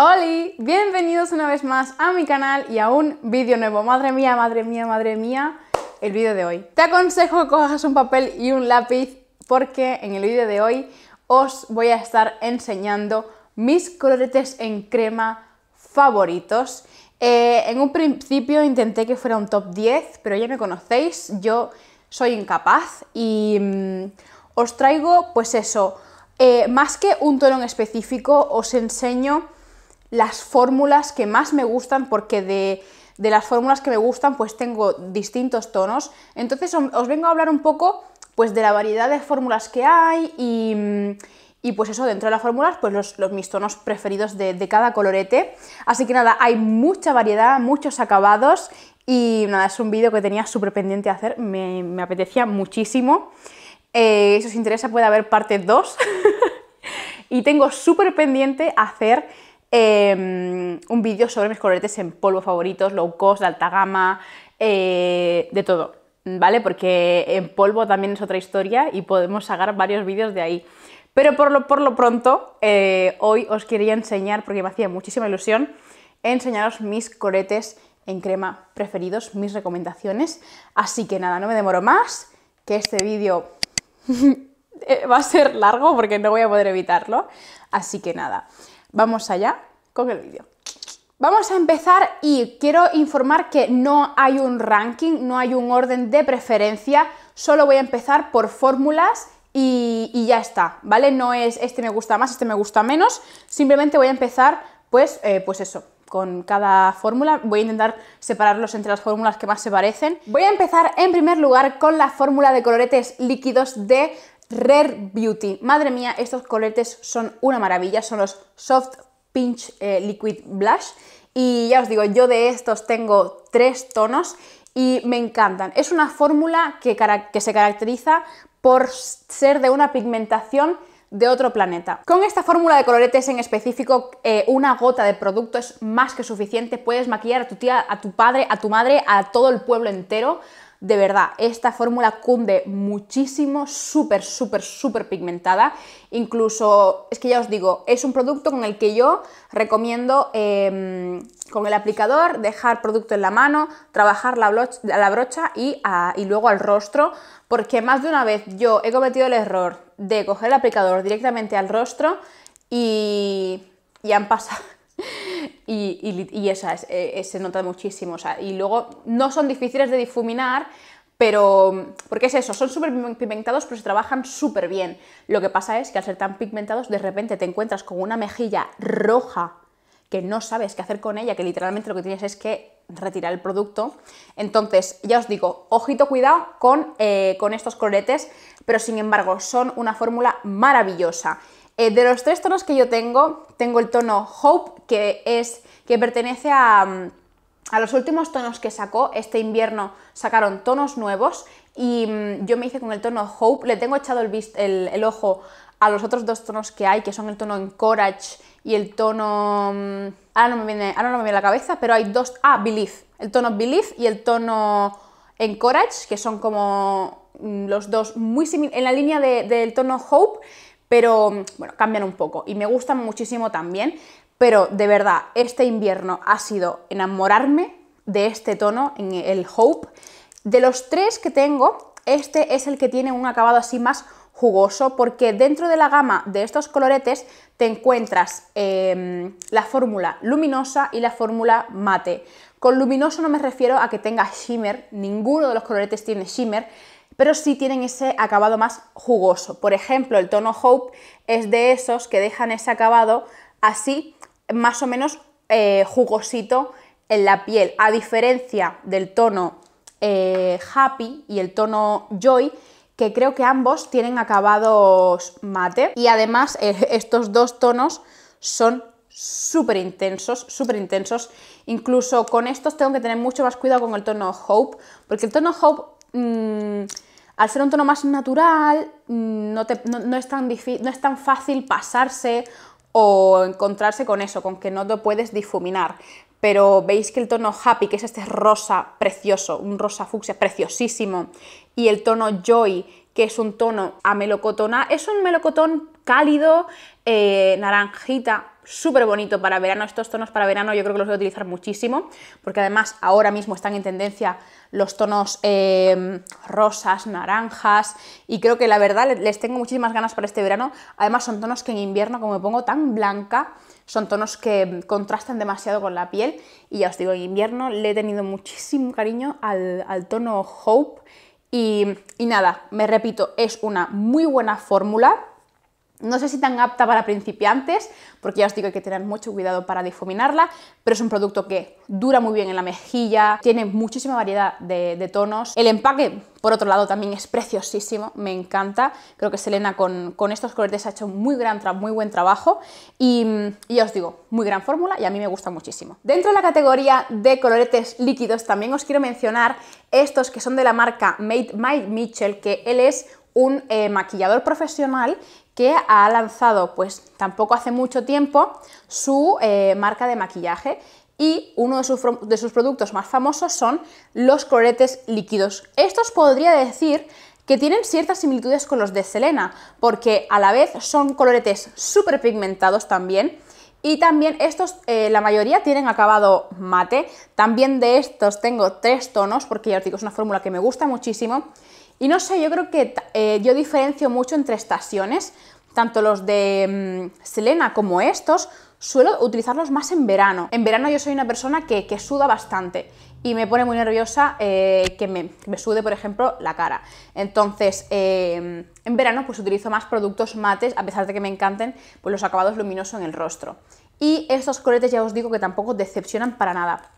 ¡Holi! Bienvenidos una vez más a mi canal y a un vídeo nuevo. Madre mía, madre mía, madre mía, el vídeo de hoy. Te aconsejo que cojas un papel y un lápiz porque en el vídeo de hoy os voy a estar enseñando mis coloretes en crema favoritos. Eh, en un principio intenté que fuera un top 10, pero ya me conocéis, yo soy incapaz y mm, os traigo pues eso, eh, más que un tono específico, os enseño las fórmulas que más me gustan porque de, las fórmulas que me gustan pues tengo distintos tonos. Entonces os vengo a hablar un poco pues de la variedad de fórmulas que hay y, pues eso, dentro de las fórmulas, pues los, mis tonos preferidos de, cada colorete. Así que nada, hay mucha variedad, muchos acabados y nada, es un vídeo que tenía súper pendiente de hacer, me, apetecía muchísimo. Eh, si os interesa puede haber parte 2 y tengo súper pendiente hacer Em, un vídeo sobre mis coloretes en polvo favoritos, low cost, de alta gama, eh, de todo, ¿vale? Porque en polvo también es otra historia y podemos sacar varios vídeos de ahí. Pero por lo, por lo pronto, eh, hoy os quería enseñar, porque me hacía muchísima ilusión, enseñaros mis coloretes en crema preferidos, mis recomendaciones. Así que nada, no me demoro más, que este vídeo va a ser largo porque no voy a poder evitarlo. Así que nada, Vamos allá con el vídeo. Vamos a empezar y quiero informar que no hay un ranking, no hay un orden de preferencia, solo voy a empezar por fórmulas y, ya está, ¿vale? No es este me gusta más, este me gusta menos, simplemente voy a empezar pues, eh, pues eso, con cada fórmula. Voy a intentar separarlos entre las fórmulas que más se parecen. Voy a empezar en primer lugar con la fórmula de coloretes líquidos de Rare Beauty. Madre mía, estos coloretes son una maravilla, son los Soft Pinch eh, Liquid Blush. Y ya os digo, yo de estos tengo tres tonos y me encantan. Es una fórmula que, se caracteriza por ser de una pigmentación de otro planeta. Con esta fórmula de coloretes en específico, eh, una gota de producto es más que suficiente. Puedes maquillar a tu tía, a tu padre, a tu madre, a todo el pueblo entero. De verdad, esta fórmula cunde muchísimo, súper, súper, súper pigmentada. Incluso, es que ya os digo, es un producto con el que yo recomiendo em, con el aplicador dejar producto en la mano, trabajar la, brocha, la brocha ah, y, luego al rostro, porque más de una vez yo he cometido el error de coger el aplicador directamente al rostro y, ya han pasado y, esa eh, eh, se nota muchísimo. y luego no son difíciles de difuminar, pero, porque es eso, son súper pigmentados, pero se trabajan súper bien. Lo que pasa es que al ser tan pigmentados, de repente te encuentras con una mejilla roja que no sabes qué hacer con ella, que literalmente lo que tienes es que retirar el producto. Entonces, ya os digo, ojito cuidado con, eh, con estos coloretes, pero sin embargo son una fórmula maravillosa. Eh, de los tres tonos que yo tengo, tengo el tono Hope, que es que pertenece a, mm, los últimos tonos que sacó. Este invierno sacaron tonos nuevos y mm, yo me hice con el tono Hope. Le tengo echado el, ojo a los otros dos tonos que hay, que son el tono Encourage y el tono... Mm, ahora, no me viene, no me la cabeza, pero hay dos... Ah, Belief. El tono Belief y el tono Encourage, que son como los dos muy similares, en la línea del tono Hope pero bueno, cambian un poco y me gustan muchísimo también, pero de verdad, este invierno ha sido enamorarme de este tono, en el Hope. De los tres que tengo, este es el que tiene un acabado así más jugoso porque dentro de la gama de estos coloretes te encuentras em, la fórmula luminosa y la fórmula mate. Con luminoso no me refiero a que tenga shimmer, ninguno de los coloretes tiene shimmer, pero sí tienen ese acabado más jugoso. Por ejemplo, el tono Hope es de esos que dejan ese acabado así, más o menos eh, jugosito en la piel, a diferencia del tono eh, Happy y el tono Joy, que creo que ambos tienen acabados mate y además eh, estos dos tonos son súper intensos, súper intensos. Incluso con estos tengo que tener mucho más cuidado con el tono Hope, porque el tono Hope mm, al ser un tono más natural, mm, no, es tan difícil, no, es tan fácil pasarse o encontrarse con eso, con que no te puedes difuminar. Pero veis que el tono happy, que es este rosa precioso, un rosa fucsia preciosísimo, y el tono joy, que es un tono a melocotona. Es un melocotón cálido, eh, naranjita, súper bonito para verano. Estos tonos para verano yo creo que los voy a utilizar muchísimo, porque además ahora mismo están en tendencia los tonos em, rosas, naranjas, y creo que la verdad les tengo muchísimas ganas para este verano. Además son tonos que en invierno, como me pongo tan blanca, son tonos que em, contrastan demasiado con la piel, y ya os digo, en invierno le he tenido muchísimo cariño al, al tono Hope, y, nada, me repito, es una muy buena fórmula no sé si tan apta para principiantes, porque ya os digo que hay que tener mucho cuidado para difuminarla, pero es un producto que dura muy bien en la mejilla, tiene muchísima variedad de, tonos. El empaque, por otro lado, también es preciosísimo, me encanta. Creo que Selena con, estos coloretes ha hecho muy, gran muy buen trabajo y, ya os digo, muy gran fórmula y a mí me gusta muchísimo. Dentro de la categoría de coloretes líquidos también os quiero mencionar estos que son de la marca Made by Mitchell, que él es un eh, maquillador profesional que ha lanzado pues tampoco hace mucho tiempo su eh, marca de maquillaje y uno de sus, productos más famosos son los coloretes líquidos. Estos podría decir que tienen ciertas similitudes con los de Selena, porque a la vez son coloretes súper pigmentados también, y también estos, eh, la mayoría tienen acabado mate. También de estos tengo tres tonos, porque ya os digo, es una fórmula que me gusta muchísimo. Y no sé, yo creo que eh, yo diferencio mucho entre estaciones, tanto los de mm, Selena como estos, suelo utilizarlos más en verano. En verano yo soy una persona que, suda bastante y me pone muy nerviosa eh, que me, sude, por ejemplo, la cara. Entonces, em, en verano pues utilizo más productos mates, a pesar de que me encanten pues, los acabados luminosos en el rostro. Y estos coletes ya os digo que tampoco decepcionan para nada.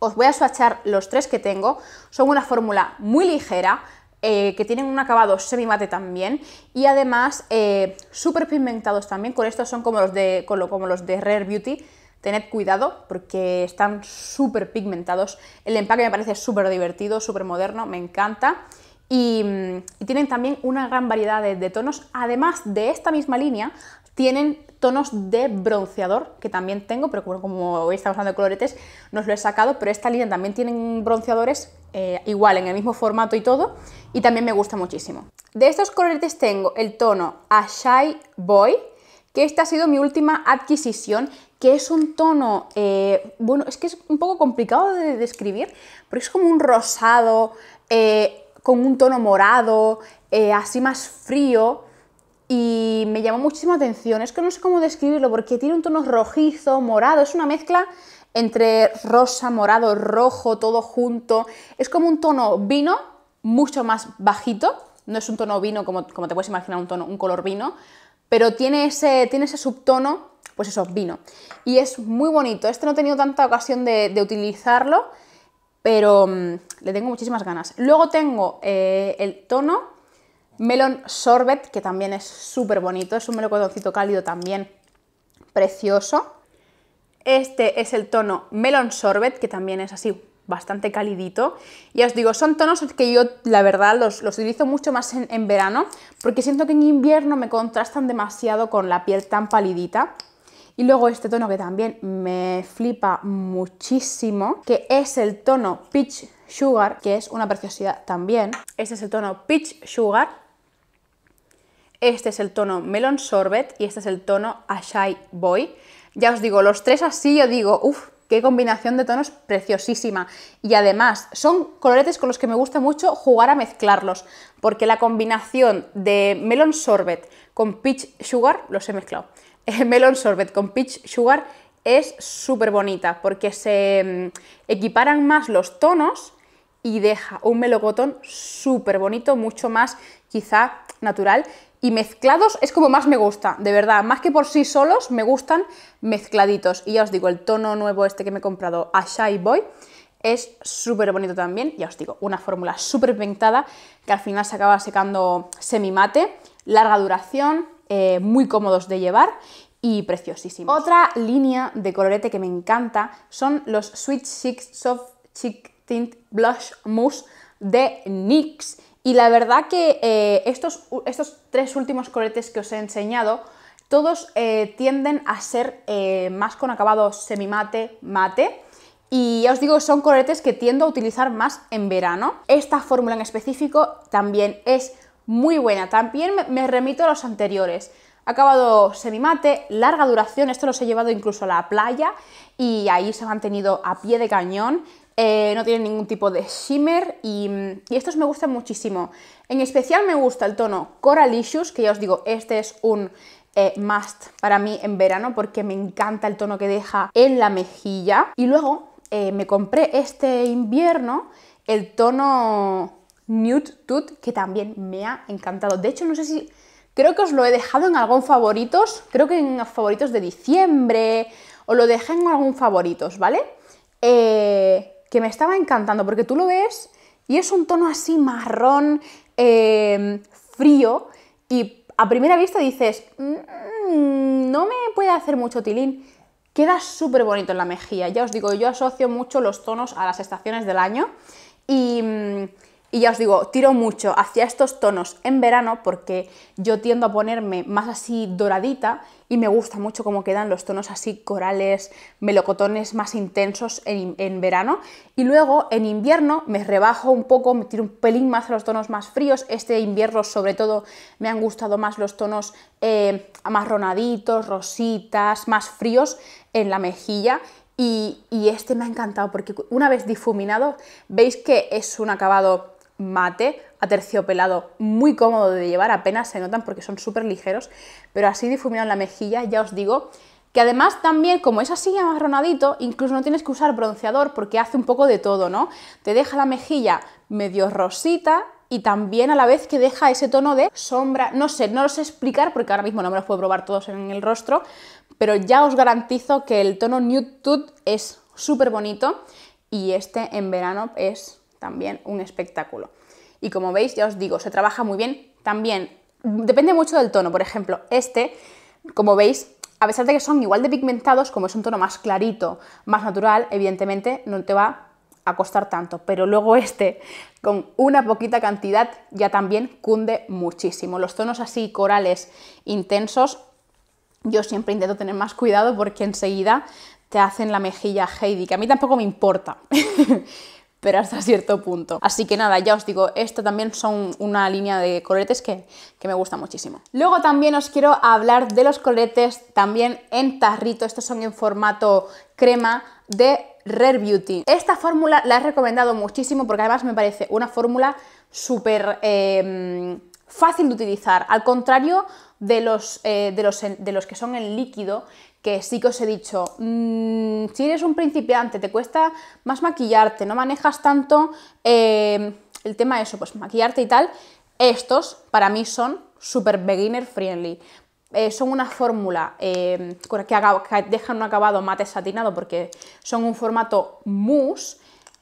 Os voy a swatchar los tres que tengo. Son una fórmula muy ligera, eh, que tienen un acabado semi-mate también y además eh, súper pigmentados también, con estos son como los de, como los de Rare Beauty, tened cuidado porque están súper pigmentados, el empaque me parece súper divertido, súper moderno, me encanta. Mm, y, tienen también una gran variedad de, tonos. Además de esta misma línea, tienen tonos de bronceador, que también tengo, pero como, hoy estamos hablando de coloretes, no os lo he sacado, pero esta línea también tiene bronceadores eh, igual, en el mismo formato y todo, y también me gusta muchísimo. De estos coloretes tengo el tono Ashai Boy, que esta ha sido mi última adquisición, que es un tono, eh, bueno, es que es un poco complicado de describir, pero es como un rosado, eh, con un tono morado, así más frío, y me llamó muchísima atención. Es que no sé cómo describirlo porque tiene un tono rojizo, morado, es una mezcla entre rosa, morado, rojo, todo junto. Es como un tono vino, mucho más bajito, no es un tono vino como, como te puedes imaginar un, tono, un color vino, pero tiene ese, ese subtono, pues eso, vino. Y es muy bonito, este no he tenido tanta ocasión de, utilizarlo, pero mm, le tengo muchísimas ganas. Luego tengo eh, el tono Melon Sorbet, que también es súper bonito, es un melocotoncito cálido también precioso. Este es el tono Melon Sorbet, que también es así bastante calidito. Ya os digo, son tonos que yo, la verdad, los, utilizo mucho más en, verano, porque siento que en invierno me contrastan demasiado con la piel tan palidita. Y luego este tono que también me flipa muchísimo, que es el tono Peach Sugar, que es una preciosidad también. Este es el tono Peach Sugar, este es el tono Melon Sorbet y este es el tono Ashy Boy. Ya os digo, los tres así yo digo, uff, qué combinación de tonos preciosísima. Y además, son coloretes con los que me gusta mucho jugar a mezclarlos, porque la combinación de melon sorbet con peach sugar, los he mezclado, eh, melon sorbet con peach sugar es súper bonita, porque se mm, equiparan más los tonos y deja un melocotón súper bonito, mucho más quizá natural y mezclados es como más me gusta, de verdad, más que por sí solos me gustan mezcladitos. Y ya os digo, el tono nuevo este que me he comprado, a Shy Boy, es súper bonito también, ya os digo, una fórmula súper pintada que al final se acaba secando semimate, larga duración, eh, muy cómodos de llevar y preciosísimos. Otra línea de colorete que me encanta son los Sweet Six Soft Cheek Tint Blush Mousse de NYX. Y la verdad que eh, estos, estos, tres últimos cohetes que os he enseñado, todos eh, tienden a ser eh, más con acabado semimate, mate. Y ya os digo, son cohetes que tiendo a utilizar más en verano. Esta fórmula en específico también es muy buena. También me remito a los anteriores. Acabado semimate, larga duración, esto los he llevado incluso a la playa y ahí se han mantenido a pie de cañón eh, no tiene ningún tipo de shimmer mm, y, estos me gustan muchísimo. En especial me gusta el tono Coralicious, que ya os digo, este es un eh, must para mí en verano porque me encanta el tono que deja en la mejilla. Y luego eh, me compré este invierno el tono Nude Tooth, que también me ha encantado. De hecho, no sé si... Creo que os lo he dejado en algún favoritos, creo que en favoritos de diciembre, o lo dejé en algún favoritos, ¿vale? Eh, que me estaba encantando, porque tú lo ves y es un tono así marrón, em, frío, y a primera vista dices, mm, no me puede hacer mucho tilín. Queda súper bonito en la mejilla. Ya os digo, yo asocio mucho los tonos a las estaciones del año y... Y ya os digo, tiro mucho hacia estos tonos en verano porque yo tiendo a ponerme más así doradita y me gusta mucho cómo quedan los tonos así corales, melocotones más intensos en, verano. Y luego en invierno me rebajo un poco, me tiro un pelín más a los tonos más fríos. Este invierno sobre todo me han gustado más los tonos amarronaditos, eh, rositas, más fríos en la mejilla. Y, y este me ha encantado porque una vez difuminado veis que es un acabado mate, a terciopelado muy cómodo de llevar, apenas se notan porque son súper ligeros, pero así difuminan la mejilla, ya os digo, que además también, como es así amarronadito, incluso no tienes que usar bronceador porque hace un poco de todo, ¿no? Te deja la mejilla medio rosita y también a la vez que deja ese tono de sombra, no sé, no lo sé explicar porque ahora mismo no me los puedo probar todos en el rostro, pero ya os garantizo que el tono Nude Tooth es súper bonito y este en verano es también un espectáculo. Y como veis, ya os digo, se trabaja muy bien también. Depende mucho del tono, por ejemplo, este, como veis, a pesar de que son igual de pigmentados, como es un tono más clarito, más natural, evidentemente no te va a costar tanto, pero luego este, con una poquita cantidad, ya también cunde muchísimo. Los tonos así corales intensos, yo siempre intento tener más cuidado porque enseguida te hacen la mejilla Heidi, que a mí tampoco me importa. pero hasta cierto punto. Así que nada, ya os digo, esto también son una línea de coloretes que, me gusta muchísimo. Luego también os quiero hablar de los coloretes también en tarrito, estos son en formato crema de Rare Beauty. Esta fórmula la he recomendado muchísimo porque además me parece una fórmula súper em, fácil de utilizar, al contrario de los, eh, de, los, de los que son en líquido, que sí que os he dicho, mm, si eres un principiante, te cuesta más maquillarte, no manejas tanto eh, el tema de eso, pues maquillarte y tal, estos para mí son super beginner friendly. Eh, son una fórmula eh, que, que, dejan un acabado mate satinado porque son un formato mousse,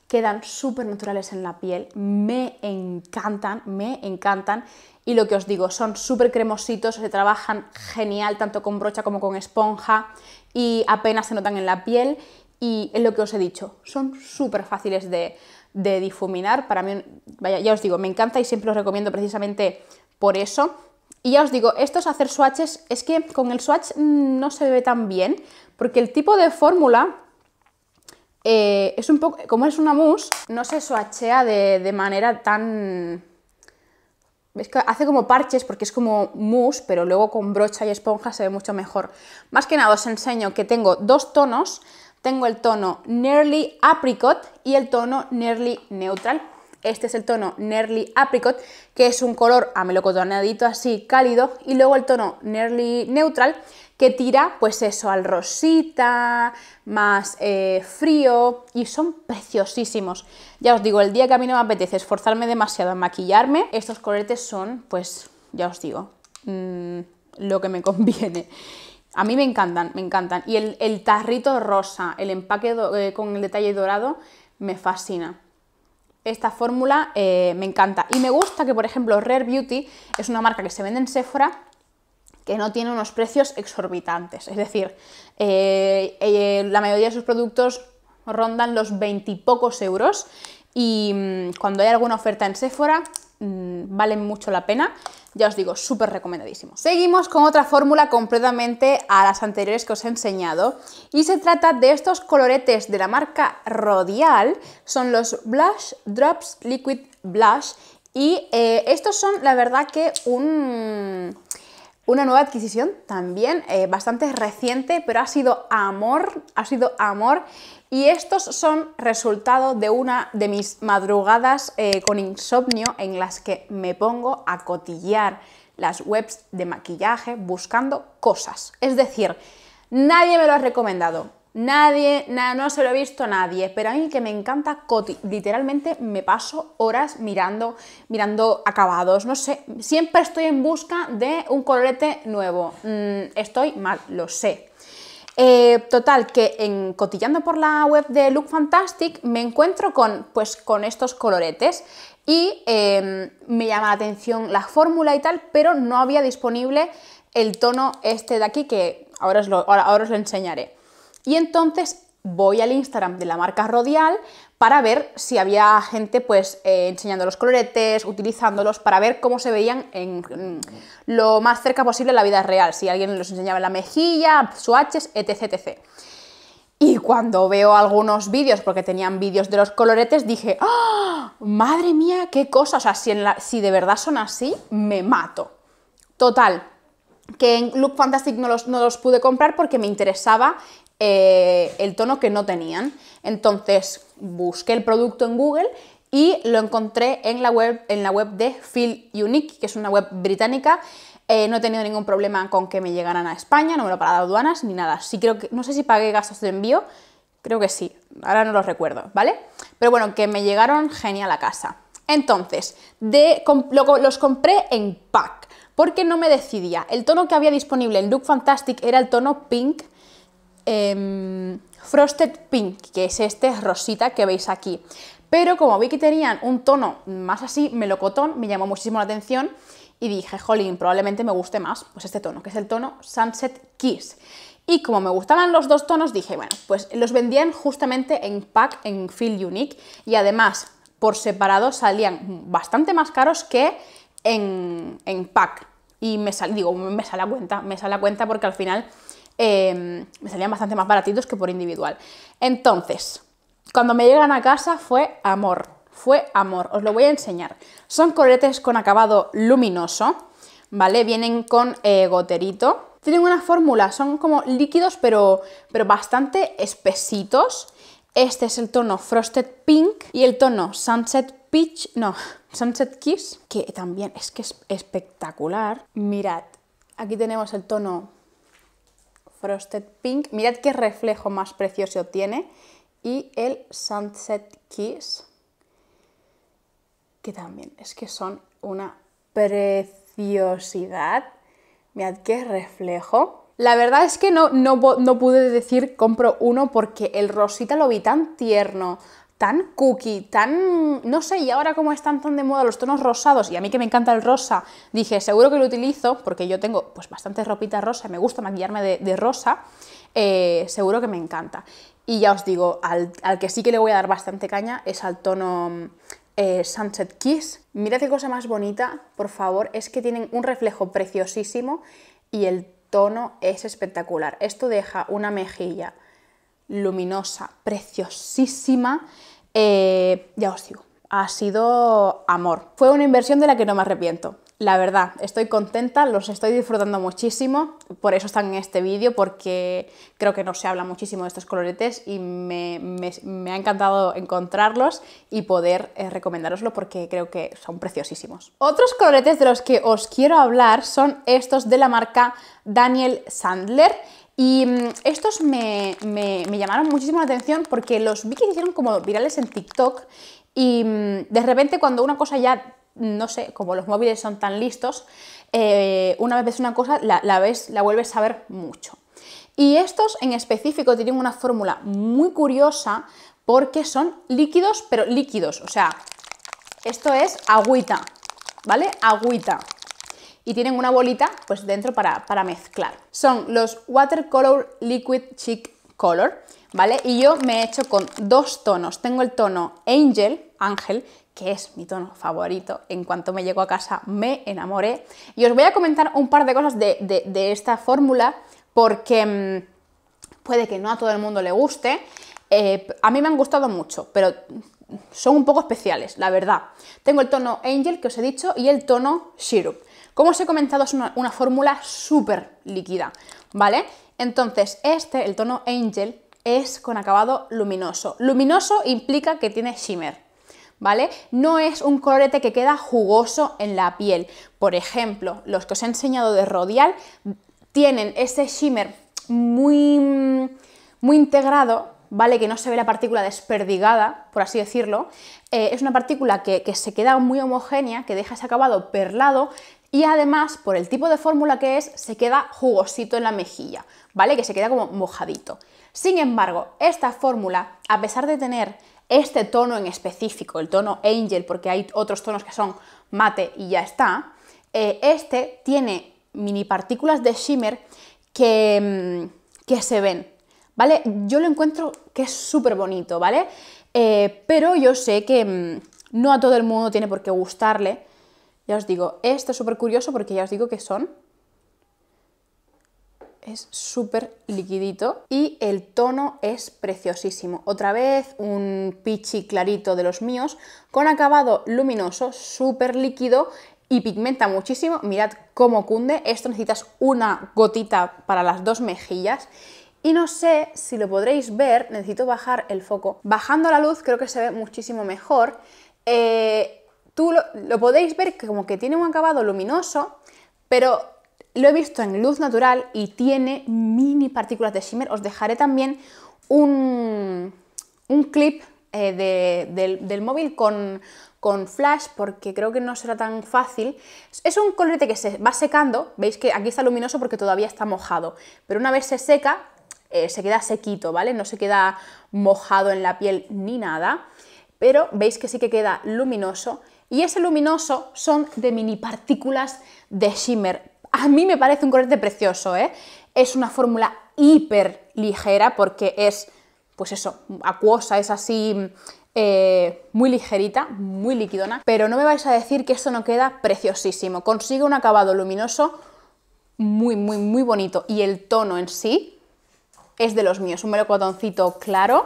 quedan súper naturales en la piel, me encantan, me encantan y lo que os digo, son súper cremositos, se trabajan genial tanto con brocha como con esponja y apenas se notan en la piel y es lo que os he dicho, son súper fáciles de, difuminar, para mí, vaya, ya os digo, me encanta y siempre os recomiendo precisamente por eso. Y ya os digo, estos hacer swatches es que con el swatch mm, no se ve tan bien, porque el tipo de fórmula eh, es un poco, como es una mousse, no se swatchea de, de manera tan ¿Veis que hace como parches porque es como mousse, pero luego con brocha y esponja se ve mucho mejor. Más que nada os enseño que tengo dos tonos. Tengo el tono Nearly Apricot y el tono Nearly Neutral. Este es el tono Nearly Apricot, que es un color amelocotonadito así cálido. Y luego el tono Nearly Neutral, que tira pues eso al rosita, más eh, frío y son preciosísimos. Ya os digo, el día que a mí no me apetece esforzarme demasiado en maquillarme, estos coloretes son pues, ya os digo, mm, lo que me conviene. A mí me encantan, me encantan. Y el, tarrito rosa, el empaque eh, con el detalle dorado, me fascina esta fórmula eh, me encanta. Y me gusta que, por ejemplo, Rare Beauty es una marca que se vende en Sephora que no tiene unos precios exorbitantes. Es decir, eh, eh, la mayoría de sus productos rondan los veintipocos euros y mm, cuando hay alguna oferta en Sephora mm, valen mucho la pena. Ya os digo, súper recomendadísimo. Seguimos con otra fórmula completamente a las anteriores que os he enseñado y se trata de estos coloretes de la marca Rodial, son los Blush Drops Liquid Blush y eh, estos son la verdad que un una nueva adquisición también eh, bastante reciente, pero ha sido amor, ha sido amor. Y estos son resultado de una de mis madrugadas eh, con insomnio en las que me pongo a cotillear las webs de maquillaje buscando cosas. Es decir, nadie me lo ha recomendado, Nadie, no se lo he visto a nadie, pero a mí que me encanta Coty literalmente me paso horas mirando, mirando acabados, no sé, siempre estoy en busca de un colorete nuevo, mm, estoy mal, lo sé. Eh, total, que en, cotillando por la web de Look Fantastic me encuentro con, pues, con estos coloretes y em, me llama la atención la fórmula y tal, pero no había disponible el tono este de aquí que ahora ahora os lo enseñaré. Y entonces voy al Instagram de la marca Rodial para ver si había gente pues eh, enseñando los coloretes, utilizándolos, para ver cómo se veían en, mm, lo más cerca posible a la vida real, si alguien los enseñaba en la mejilla, swatches, etc, etc. Y cuando veo algunos vídeos, porque tenían vídeos de los coloretes, dije, ¡Ah! madre mía, qué cosas! o sea, si, de verdad son así, me mato. Total, que en Look Fantastic no los, no los, pude comprar porque me interesaba eh, el tono que no tenían. Entonces busqué el producto en Google y lo encontré en la web, en la web de Feel Unique, que es una web británica. Eh, no he tenido ningún problema con que me llegaran a España, no me lo parado aduanas ni nada. creo que, no sé si pagué gastos de envío, creo que sí, ahora no los recuerdo, ¿vale? Pero bueno, que me llegaron genial a casa. Entonces, los compré en pack, porque no me decidía. El tono que había disponible en Look Fantastic era el tono pink, Em, Frosted Pink, que es este rosita que veis aquí. Pero como vi que tenían un tono más así melocotón, me llamó muchísimo la atención y dije, jolín, probablemente me guste más pues este tono, que es el tono Sunset Kiss. Y como me gustaban los dos tonos, dije, bueno, pues los vendían justamente en pack, en Feel Unique, y además por separado salían bastante más caros que en, pack. Y me salí, digo, me sale cuenta, me sale a cuenta porque al final Em, me salían bastante más baratitos que por individual. Entonces, cuando me llegan a casa fue amor, fue amor, os lo voy a enseñar. Son coletes con acabado luminoso, ¿vale? Vienen con eh, goterito. Tienen una fórmula, son como líquidos pero, pero bastante espesitos. Este es el tono Frosted Pink y el tono Sunset Peach, no, Sunset Kiss, que también es que es espectacular. Mirad, aquí tenemos el tono Frosted Pink. Mirad qué reflejo más precioso tiene. Y el Sunset Kiss, que también es que son una preciosidad. Mirad qué reflejo. La verdad es que no, no pude decir compro uno porque el rosita lo vi tan tierno, tan cookie, tan... no sé, y ahora como están tan de moda los tonos rosados, y a mí que me encanta el rosa, dije, seguro que lo utilizo, porque yo tengo pues bastante ropita rosa, me gusta maquillarme de, rosa, eh, seguro que me encanta. Y ya os digo, al, que sí que le voy a dar bastante caña es al tono eh, Sunset Kiss. Mirad qué cosa más bonita, por favor, es que tienen un reflejo preciosísimo y el tono es espectacular. Esto deja una mejilla luminosa, preciosísima. Eh, ya os digo, ha sido amor. Fue una inversión de la que no me arrepiento. La verdad, estoy contenta, los estoy disfrutando muchísimo, por eso están en este vídeo, porque creo que no se habla muchísimo de estos coloretes y me, ha encantado encontrarlos y poder eh, recomendároslo, recomendaroslo porque creo que son preciosísimos. Otros coloretes de los que os quiero hablar son estos de la marca Daniel Sandler. Y mm, estos me, llamaron muchísimo la atención porque los vi que hicieron como virales en TikTok y mm, de repente cuando una cosa ya no sé, como los móviles son tan listos, eh, una vez ves una cosa, la, la, ves, la vuelves a ver mucho. Y estos en específico tienen una fórmula muy curiosa porque son líquidos, pero líquidos, o sea, esto es agüita, ¿vale? Agüita y tienen una bolita pues dentro para, mezclar. Son los Watercolor Liquid Cheek Color, ¿vale? Y yo me he hecho con dos tonos. Tengo el tono Angel, Ángel, que es mi tono favorito. En cuanto me llego a casa me enamoré. Y os voy a comentar un par de cosas de, esta fórmula porque mm, puede que no a todo el mundo le guste. Eh, a mí me han gustado mucho, pero son un poco especiales, la verdad. Tengo el tono Angel que os he dicho y el tono Syrup. Como os he comentado, es una, fórmula súper líquida, ¿vale? Entonces, este, el tono Angel, es con acabado luminoso. Luminoso implica que tiene shimmer, ¿vale? No es un colorete que queda jugoso en la piel. Por ejemplo, los que os he enseñado de Rodial tienen ese shimmer muy, muy integrado, ¿vale? Que no se ve la partícula desperdigada, por así decirlo. Eh, es una partícula que, se queda muy homogénea, que deja ese acabado perlado, y además por el tipo de fórmula que es se queda jugosito en la mejilla, ¿vale? Que se queda como mojadito. Sin embargo, esta fórmula, a pesar de tener este tono en específico, el tono angel, porque hay otros tonos que son mate y ya está, eh, este tiene mini partículas de shimmer que, mm, que se ven, ¿vale? Yo lo encuentro que es súper bonito, ¿vale? Eh, pero yo sé que mm, no a todo el mundo tiene por qué gustarle, ya os digo, esto es súper curioso porque ya os digo que son... Es súper liquidito y el tono es preciosísimo. Otra vez un pichi clarito de los míos con acabado luminoso, súper líquido y pigmenta muchísimo. Mirad cómo cunde. Esto necesitas una gotita para las dos mejillas. Y no sé si lo podréis ver, necesito bajar el foco. Bajando la luz creo que se ve muchísimo mejor. Eh, tú lo, podéis ver como que tiene un acabado luminoso, pero lo he visto en luz natural y tiene mini partículas de shimmer. Os dejaré también un, clip eh, del, móvil con, flash porque creo que no será tan fácil. Es un colorete que se va secando, veis que aquí está luminoso porque todavía está mojado, pero una vez se seca eh, se queda sequito, ¿vale? No se queda mojado en la piel ni nada, pero veis que sí que queda luminoso y ese luminoso son de mini partículas de shimmer. A mí me parece un colorete precioso, ¿eh? Es una fórmula hiper ligera porque es, pues eso, acuosa, es así mm, eh, muy ligerita, muy liquidona, pero no me vais a decir que esto no queda preciosísimo. Consigue un acabado luminoso muy, muy, muy bonito y el tono en sí es de los míos, un melocotoncito claro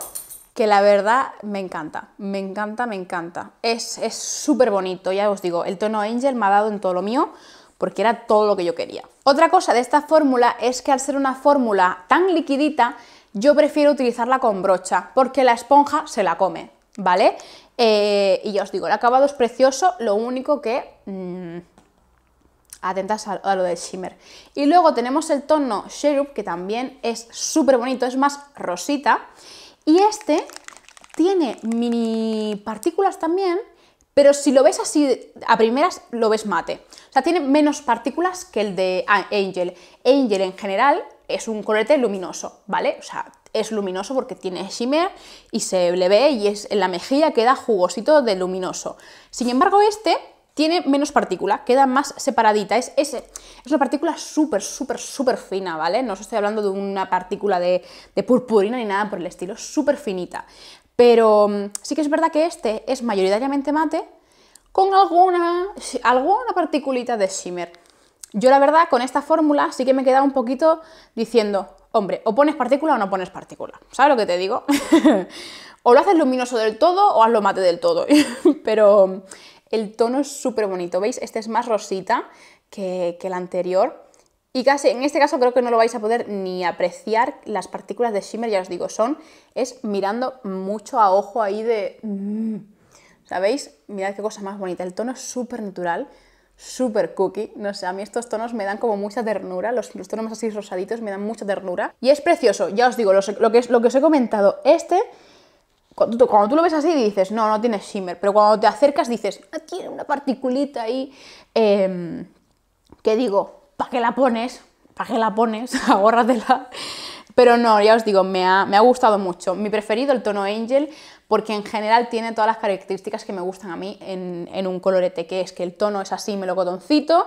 que la verdad me encanta, me encanta, me encanta. Es súper bonito, ya os digo, el tono Angel me ha dado en todo lo mío porque era todo lo que yo quería. Otra cosa de esta fórmula es que al ser una fórmula tan liquidita, yo prefiero utilizarla con brocha, porque la esponja se la come, ¿vale? Eh, y ya os digo, el acabado es precioso, lo único que... Mm, atentas a, lo del shimmer. Y luego tenemos el tono Sherub que también es súper bonito, es más rosita, y este tiene mini partículas también, pero si lo ves así a primeras, lo ves mate. O sea, tiene menos partículas que el de ah, Angel. Angel en general es un colorete luminoso, ¿vale? O sea, es luminoso porque tiene shimmer y se le ve y es, en la mejilla queda jugosito de luminoso. Sin embargo, este tiene menos partícula, queda más separadita. Es, ese, es una partícula súper, súper, súper fina, ¿vale? No os estoy hablando de una partícula de, purpurina ni nada por el estilo, súper finita. Pero mm, sí que es verdad que este es mayoritariamente mate con alguna, alguna de shimmer. Yo la verdad con esta fórmula sí que me he un poquito diciendo, hombre, o pones partícula o no pones partícula. ¿Sabes lo que te digo? o lo haces luminoso del todo o hazlo mate del todo. Pero el tono es súper bonito, ¿veis? Este es más rosita que, que el anterior. Y casi, en este caso creo que no lo vais a poder ni apreciar, las partículas de shimmer, ya os digo, son, es mirando mucho a ojo ahí de... Mm. ¿Sabéis? Mirad qué cosa más bonita, el tono es súper natural, súper cookie, no sé, a mí estos tonos me dan como mucha ternura, los, los, tonos así rosaditos me dan mucha ternura. Y es precioso, ya os digo, lo, lo que os he comentado, este cuando tú, lo ves así dices, no, no tiene shimmer, pero cuando te acercas dices, ah, tiene una particulita ahí, em, que digo, ¿para qué la pones? ¿Para qué la pones? Agórratela. Pero no, ya os digo, me ha, gustado mucho. Mi preferido, el tono Angel, porque en general tiene todas las características que me gustan a mí en, un colorete, que es que el tono es así melocotoncito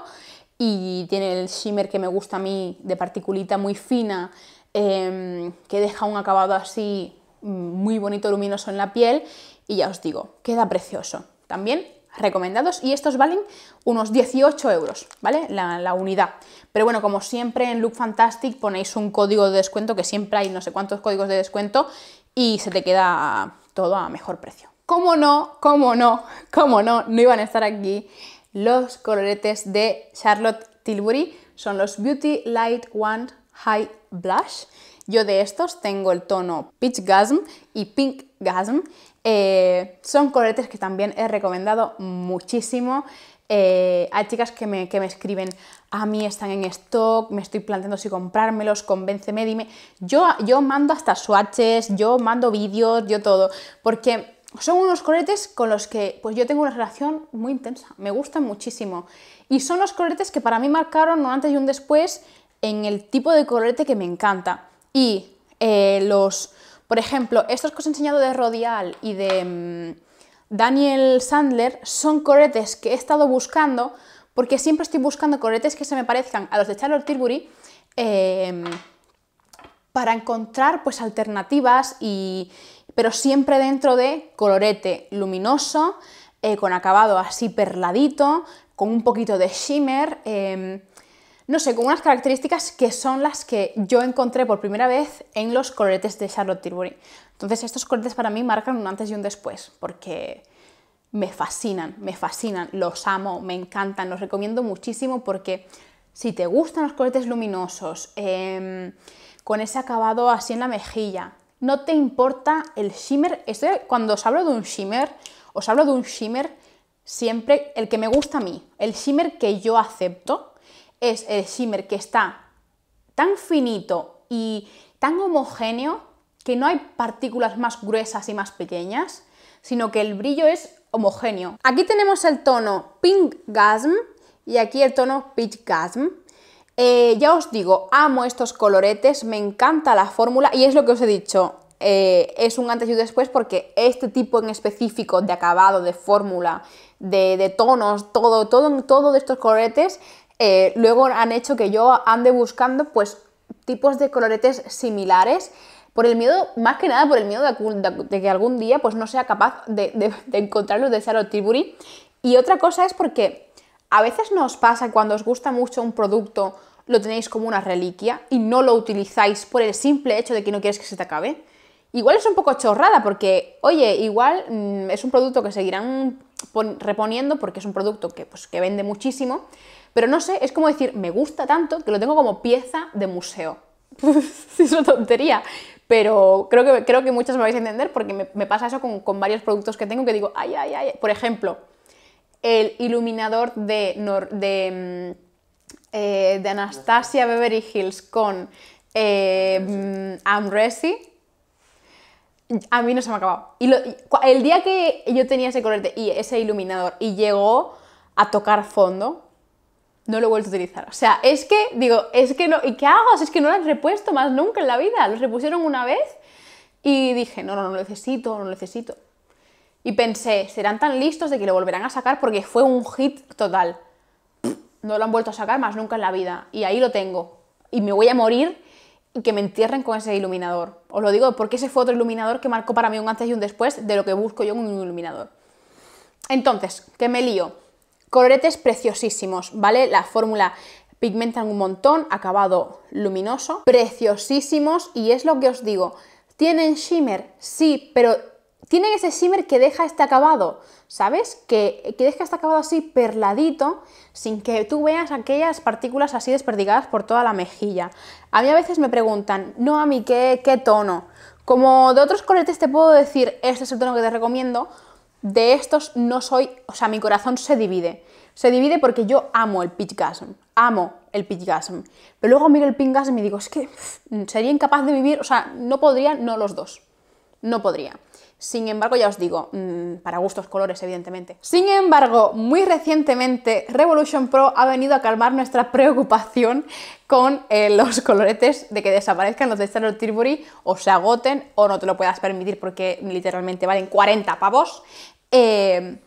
y tiene el shimmer que me gusta a mí de particulita muy fina, em, que deja un acabado así muy bonito luminoso en la piel y ya os digo, queda precioso. También recomendados y estos valen unos 18 euros, ¿vale? La, unidad. Pero bueno, como siempre en Look Fantastic ponéis un código de descuento, que siempre hay no sé cuántos códigos de descuento y se te queda todo a mejor precio. Como no, como no, como no, no iban a estar aquí los coloretes de Charlotte Tilbury, son los Beauty Light One High Blush yo de estos tengo el tono Peach Gasm y Pink Gasm. Eh, son coloretes que también he recomendado muchísimo. Eh, hay chicas que me, escriben, a mí están en stock, me estoy planteando si comprármelos, convénceme, dime. Yo, yo mando hasta swatches, yo mando vídeos, yo todo, porque son unos coloretes con los que pues yo tengo una relación muy intensa, me gustan muchísimo. Y son los coloretes que para mí marcaron un antes y un después en el tipo de colorete que me encanta y eh, los, por ejemplo, estos que os he enseñado de Rodial y de mm, Daniel Sandler son coretes que he estado buscando porque siempre estoy buscando coretes que se me parezcan a los de Charlotte Tilbury em, para encontrar pues alternativas y pero siempre dentro de colorete luminoso, eh, con acabado así perladito, con un poquito de shimmer, em, no sé, con unas características que son las que yo encontré por primera vez en los coloretes de Charlotte Tilbury. Entonces estos coloretes para mí marcan un antes y un después, porque me fascinan, me fascinan, los amo, me encantan, los recomiendo muchísimo porque si te gustan los coletes luminosos, em, con ese acabado así en la mejilla, no te importa el shimmer. cuando os hablo de un shimmer, os hablo de un shimmer siempre el que me gusta a mí, el shimmer que yo acepto, es el shimmer que está tan finito y tan homogéneo que no hay partículas más gruesas y más pequeñas, sino que el brillo es homogéneo. Aquí tenemos el tono Pink Gasm y aquí el tono Peach Gasm. Eh, ya os digo, amo estos coloretes, me encanta la fórmula y es lo que os he dicho, eh, es un antes y un después porque este tipo en específico de acabado, de fórmula, de, de, tonos, todo, todo, todo de estos coloretes eh, luego han hecho que yo ande buscando pues tipos de coloretes similares por el miedo, más que nada por el miedo de, que algún día pues no sea capaz de, de encontrarlos de Charlotte Tilbury. Y otra cosa es porque a veces nos pasa cuando os gusta mucho un producto, lo tenéis como una reliquia y no lo utilizáis por el simple hecho de que no quieres que se te acabe. Igual es un poco chorrada porque, oye, igual mm, es un producto que seguirán reponiendo porque es un producto que, pues, vende muchísimo, pero no sé, es como decir, me gusta tanto que lo tengo como pieza de museo. es una tontería, pero creo que, creo que muchas me vais a entender porque me, pasa eso con, varios productos que tengo que digo, ay, ay, ay, por ejemplo, el iluminador de, mm, eh, de, Anastasia Beverly Hills con eh, mm, a mí no se me ha acabado. Y, el día que yo tenía ese colorete y ese iluminador y llegó a tocar fondo, no lo he vuelto a utilizar. O sea, es que, digo, es que no, ¿y qué hago? Es que no lo han repuesto más nunca en la vida. Los repusieron una vez y dije, no, no, no lo necesito, no lo necesito. Y pensé, serán tan listos de que lo volverán a sacar porque fue un hit total. No lo han vuelto a sacar más nunca en la vida. Y ahí lo tengo. Y me voy a morir y que me entierren con ese iluminador. Os lo digo porque ese fue otro iluminador que marcó para mí un antes y un después de lo que busco yo en un iluminador. Entonces, que me lío. Coloretes preciosísimos, ¿vale? La fórmula pigmentan un montón, acabado luminoso, preciosísimos y es lo que os digo. ¿Tienen shimmer? Sí, pero tienen ese shimmer que deja este acabado, ¿sabes? Que, que deja este acabado así perladito, sin que tú veas aquellas partículas así desperdigadas por toda la mejilla. A mí a veces me preguntan, no, a mí, ¿qué, qué tono? Como de otros coletes te puedo decir, este es el tono que te recomiendo, de estos no soy, o sea, mi corazón se divide. Se divide porque yo amo el pitch gasm, amo el pitch gasm. Pero luego miro el pink gasm y digo, es que sería incapaz de vivir, o sea, no podría, no los dos. No podría. Sin embargo, ya os digo, mm, para gustos colores, evidentemente. Sin embargo, muy recientemente Revolution Pro ha venido a calmar nuestra preocupación con eh, los coloretes de que desaparezcan los de Charlotte Tilbury o se agoten o no te lo puedas permitir porque literalmente valen 40 pavos. Em,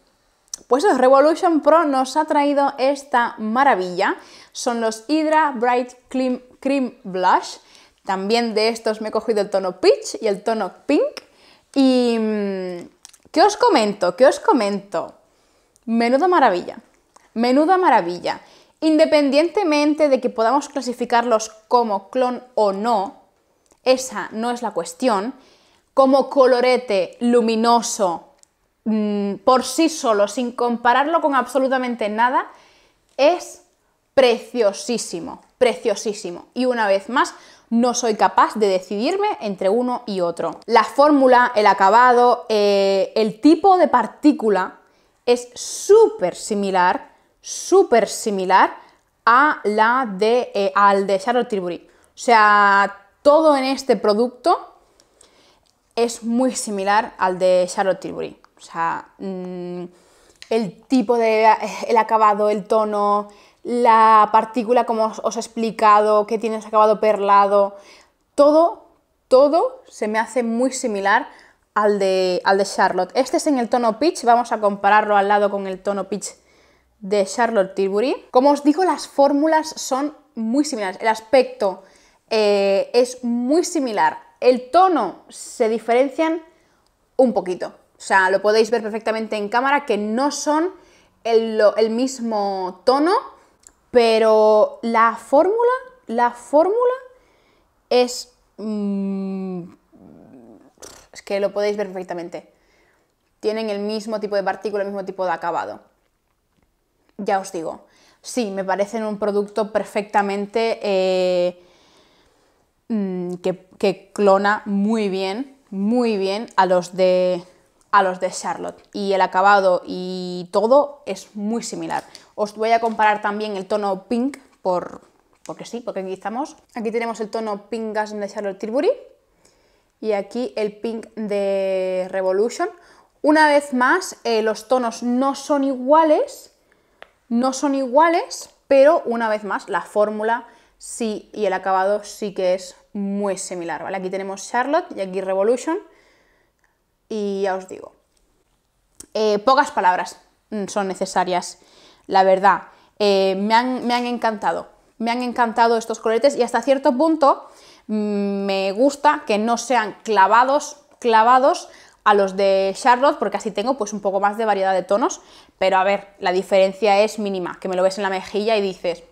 pues eso, Revolution Pro nos ha traído esta maravilla. Son los Hydra Bright Cream Blush. También de estos me he cogido el tono Peach y el tono Pink. Y... Mm, ¿Qué os comento? ¿Qué os comento? Menuda maravilla. Menuda maravilla. Independientemente de que podamos clasificarlos como clon o no, esa no es la cuestión, como colorete luminoso mm, por sí solo, sin compararlo con absolutamente nada, es preciosísimo, preciosísimo. Y una vez más, no soy capaz de decidirme entre uno y otro. La fórmula, el acabado, eh, el tipo de partícula es súper similar, súper similar a la de, eh, al de Charlotte Tilbury. O sea, todo en este producto es muy similar al de Charlotte Tilbury. O sea, mm, el tipo de, el acabado, el tono, la partícula, como os he explicado, que tienes acabado perlado, todo, todo se me hace muy similar al de, al de Charlotte. Este es en el tono pitch vamos a compararlo al lado con el tono pitch de Charlotte Tilbury. Como os digo, las fórmulas son muy similares, el aspecto eh, es muy similar, el tono se diferencian un poquito. O sea, lo podéis ver perfectamente en cámara que no son el mismo tono, pero la fórmula, la fórmula es... Mm, es que lo podéis ver perfectamente. Tienen el mismo tipo de partícula, el mismo tipo de acabado. Ya os digo, sí, me parecen un producto perfectamente eh, mm, que, clona muy bien, muy bien a los de Charlotte. Y el acabado y todo es muy similar. Os voy a comparar también el tono pink, por, porque sí, porque aquí estamos. Aquí tenemos el tono Pink de Charlotte Tilbury y aquí el pink de Revolution. Una vez más, eh, los tonos no son iguales, no son iguales, pero una vez más la fórmula sí y el acabado sí que es muy similar, ¿vale? Aquí tenemos Charlotte y aquí Revolution y ya os digo, eh, pocas palabras mm, son necesarias la verdad. Eh, me, han, encantado, me han encantado estos coloretes y hasta cierto punto mm, me gusta que no sean clavados, clavados a los de Charlotte porque así tengo pues un poco más de variedad de tonos, pero a ver, la diferencia es mínima, que me lo ves en la mejilla y dices,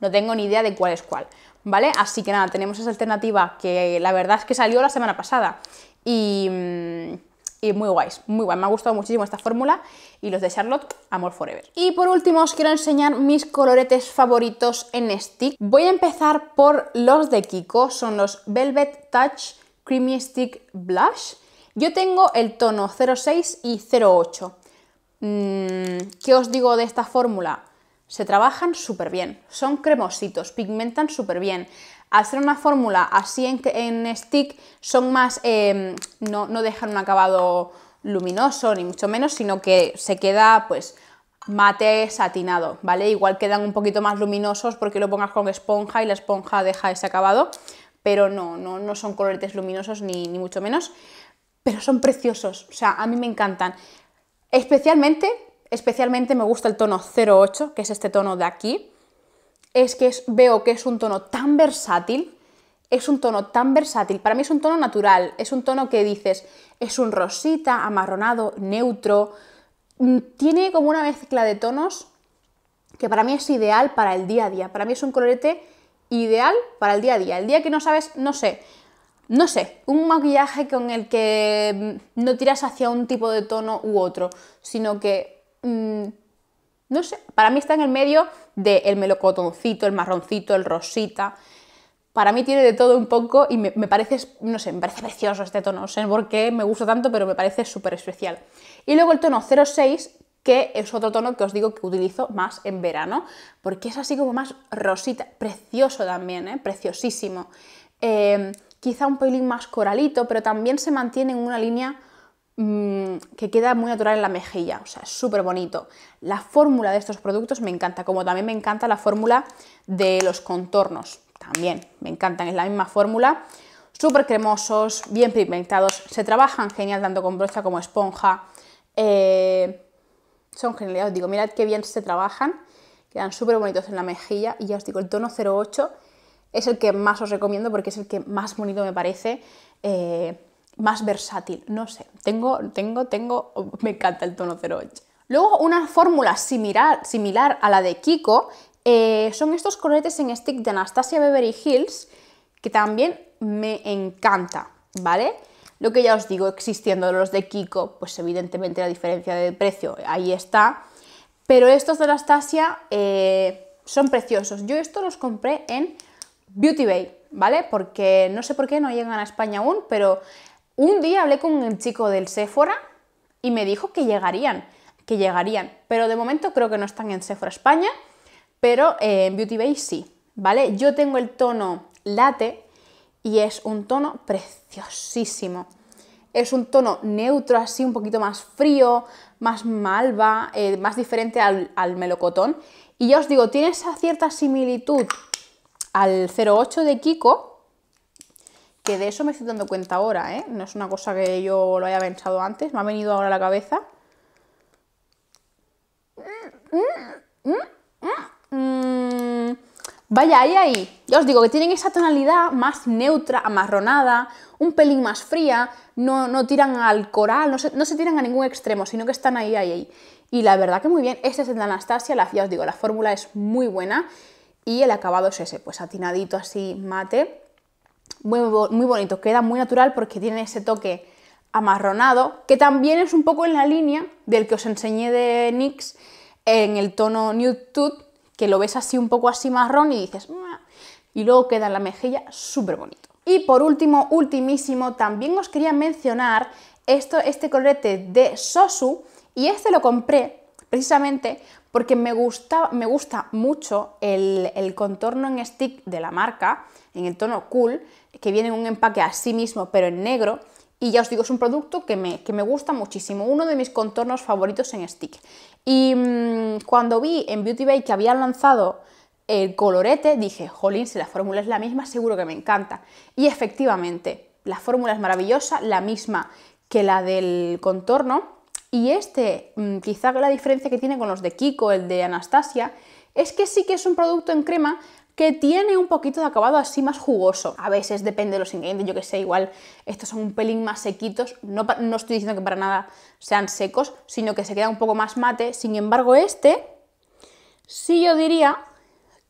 no tengo ni idea de cuál es cuál, ¿vale? Así que nada, tenemos esa alternativa que la verdad es que salió la semana pasada y... Mm, y muy guays, muy guay. Me ha gustado muchísimo esta fórmula y los de Charlotte, amor forever. Y por último os quiero enseñar mis coloretes favoritos en stick. Voy a empezar por los de Kiko, son los Velvet Touch Creamy Stick Blush. Yo tengo el tono 06 y 08. Mm, ¿Qué os digo de esta fórmula? Se trabajan súper bien, son cremositos, pigmentan súper bien. Al ser una fórmula así en, en stick, son más, eh, no, dejan un acabado luminoso, ni mucho menos, sino que se queda pues mate satinado, ¿vale? Igual quedan un poquito más luminosos porque lo pongas con esponja y la esponja deja ese acabado, pero no, no, no son coloretes luminosos ni, ni, mucho menos, pero son preciosos, o sea, a mí me encantan. Especialmente, especialmente me gusta el tono 08, que es este tono de aquí, es que veo que es un tono tan versátil, es un tono tan versátil, para mí es un tono natural, es un tono que dices, es un rosita, amarronado, neutro, mm, tiene como una mezcla de tonos que para mí es ideal para el día a día, para mí es un colorete ideal para el día a día, el día que no sabes, no sé, no sé, un maquillaje con el que mm, no tiras hacia un tipo de tono u otro, sino que mm, no sé, para mí está en el medio del melocotoncito, el marroncito, el rosita. Para mí tiene de todo un poco y me, parece, no sé, me parece precioso este tono. No sé por qué me gusta tanto, pero me parece súper especial. Y luego el tono 06, que es otro tono que os digo que utilizo más en verano, porque es así como más rosita, precioso también, ¿eh? preciosísimo. Eh, quizá un pelín más coralito, pero también se mantiene en una línea Mm, que queda muy natural en la mejilla, o sea, es súper bonito. La fórmula de estos productos me encanta, como también me encanta la fórmula de los contornos, también me encantan, es la misma fórmula, súper cremosos, bien pigmentados, se trabajan genial tanto con brocha como esponja, eh, son geniales, os digo, mirad qué bien se trabajan, quedan súper bonitos en la mejilla y ya os digo, el tono 08 es el que más os recomiendo porque es el que más bonito me parece. Eh, más versátil, no sé, tengo, tengo, tengo, me encanta el tono 08. Luego una fórmula similar, similar a la de Kiko eh, son estos coloretes en stick de Anastasia Beverly Hills que también me encanta, ¿vale? Lo que ya os digo, existiendo los de Kiko, pues evidentemente la diferencia de precio ahí está, pero estos de Anastasia eh, son preciosos. Yo estos los compré en Beauty Bay, ¿vale? Porque no sé por qué no llegan a España aún, pero un día hablé con el chico del Sephora y me dijo que llegarían, que llegarían, pero de momento creo que no están en Sephora España, pero en Beauty Bay sí, ¿vale? Yo tengo el tono late y es un tono preciosísimo. Es un tono neutro, así un poquito más frío, más malva, eh, más diferente al, al melocotón. Y ya os digo, tiene esa cierta similitud al 08 de Kiko, que de eso me estoy dando cuenta ahora, ¿eh? No es una cosa que yo lo haya pensado antes, me ha venido ahora a la cabeza. vaya, ahí, ahí. Ya os digo que tienen esa tonalidad más neutra, amarronada, un pelín más fría, no, tiran al coral, no se, tiran a ningún extremo, sino que están ahí, ahí, ahí. Y la verdad que muy bien, este es el de Anastasia, la, ya os digo, la fórmula es muy buena y el acabado es ese, pues atinadito así mate muy, bonito, queda muy natural porque tiene ese toque amarronado, que también es un poco en la línea del que os enseñé de NYX en el tono Nude Tooth, que lo ves así un poco así marrón y dices, y luego queda en la mejilla súper bonito. Y por último, ultimísimo, también os quería mencionar esto, este colorete de Sosu, y este lo compré precisamente porque me gusta, me gusta mucho el, contorno en stick de la marca, en el tono cool, que viene en un empaque así mismo, pero en negro. Y ya os digo, es un producto que me, gusta muchísimo, uno de mis contornos favoritos en stick. Y mm, cuando vi en Beauty Bay que habían lanzado el colorete, dije, jolín, si la fórmula es la misma, seguro que me encanta. Y efectivamente, la fórmula es maravillosa, la misma que la del contorno y este, mm, quizá la diferencia que tiene con los de Kiko, el de Anastasia, es que sí que es un producto en crema que tiene un poquito de acabado así más jugoso. A veces depende de los ingredientes, yo que sé, igual estos son un pelín más sequitos, no, estoy diciendo que para nada sean secos, sino que se queda un poco más mate. Sin embargo, este sí yo diría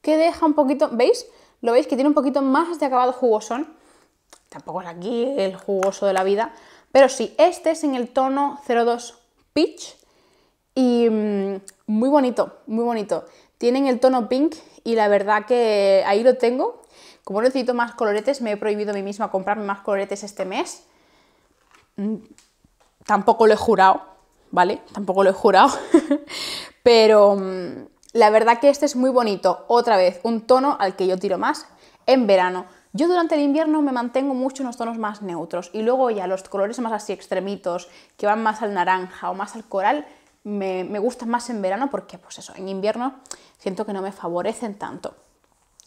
que deja un poquito, ¿veis? Lo veis que tiene un poquito más de acabado jugosón. Tampoco es aquí el jugoso de la vida, pero sí, este es en el tono 02 Peach y mm, muy bonito, muy bonito. Tienen el tono pink y la verdad que ahí lo tengo. Como necesito más coloretes, me he prohibido a mí misma comprarme más coloretes este mes. Mm, tampoco lo he jurado, ¿vale? Tampoco lo he jurado. Pero mm, la verdad que este es muy bonito. Otra vez, un tono al que yo tiro más en verano. Yo durante el invierno me mantengo mucho en los tonos más neutros y luego ya los colores más así extremitos, que van más al naranja o más al coral, me, gustan más en verano porque, pues eso, en invierno siento que no me favorecen tanto.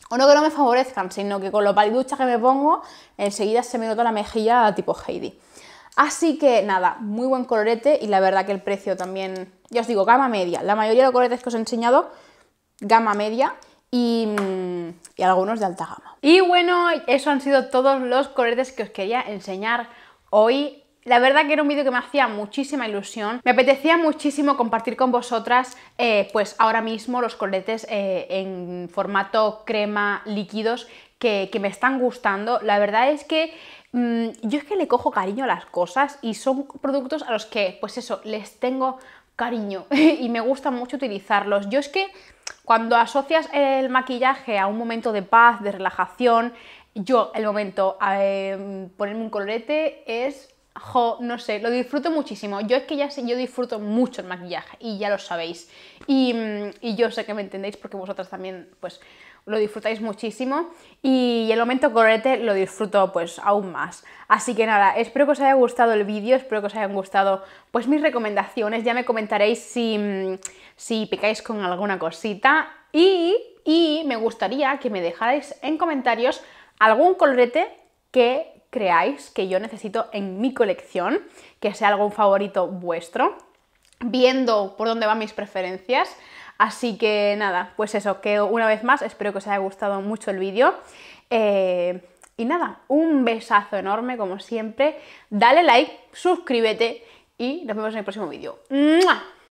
O no que no me favorezcan, sino que con lo paliducha que me pongo, enseguida se me nota la mejilla tipo Heidi. Así que nada, muy buen colorete y la verdad que el precio también, ya os digo, gama media. La mayoría de los coloretes que os he enseñado, gama media Mm, y, algunos de alta gama. Y bueno, eso han sido todos los coletes que os quería enseñar hoy. La verdad que era un vídeo que me hacía muchísima ilusión. Me apetecía muchísimo compartir con vosotras, eh, pues ahora mismo, los coletes eh, en formato crema líquidos que, me están gustando. La verdad es que mm, yo es que le cojo cariño a las cosas y son productos a los que, pues eso, les tengo cariño y me gusta mucho utilizarlos. Yo es que cuando asocias el maquillaje a un momento de paz, de relajación, yo el momento a eh, ponerme un colorete es jo, no sé, lo disfruto muchísimo. Yo es que ya sé, yo disfruto mucho el maquillaje y ya lo sabéis. Y, mm, y yo sé que me entendéis porque vosotras también, pues, lo disfrutáis muchísimo y el momento correte lo disfruto pues aún más. Así que nada, espero que os haya gustado el vídeo, espero que os hayan gustado pues mis recomendaciones, ya me comentaréis si, si picáis con alguna cosita y, y me gustaría que me dejarais en comentarios algún colorete que creáis que yo necesito en mi colección, que sea algún favorito vuestro, viendo por dónde van mis preferencias. Así que nada, pues eso, que una vez más espero que os haya gustado mucho el vídeo. Eh, y nada, un besazo enorme como siempre. Dale like, suscríbete y nos vemos en el próximo vídeo.